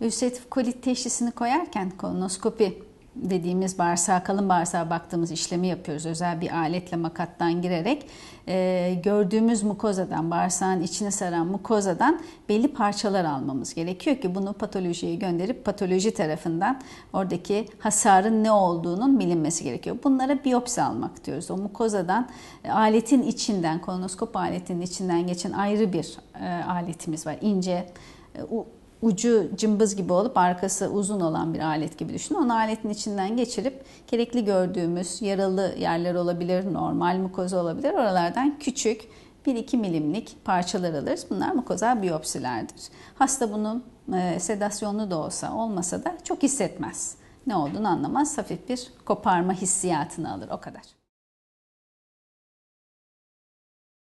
Ülseratif kolit teşhisini koyarken kolonoskopi dediğimiz bağırsağa kalın bağırsağa baktığımız işlemi yapıyoruz. Özel bir aletle makattan girerek e, gördüğümüz mukozadan, bağırsağın içine saran mukozadan belli parçalar almamız gerekiyor ki bunu patolojiye gönderip patoloji tarafından oradaki hasarın ne olduğunun bilinmesi gerekiyor. Bunlara biyopsi almak diyoruz. O mukozadan e, aletin içinden, kolonoskop aletinin içinden geçen ayrı bir e, aletimiz var. İnce e, ucu cımbız gibi olup arkası uzun olan bir alet gibi düşünün. Onu aletin içinden geçirip gerekli gördüğümüz yaralı yerler olabilir, normal mukoza olabilir. Oralardan küçük 1-2 milimlik parçalar alırız. Bunlar mukozal biyopsilerdir. Hasta bunun e, sedasyonlu da olsa olmasa da çok hissetmez. Ne olduğunu anlamaz. Hafif bir koparma hissiyatını alır o kadar.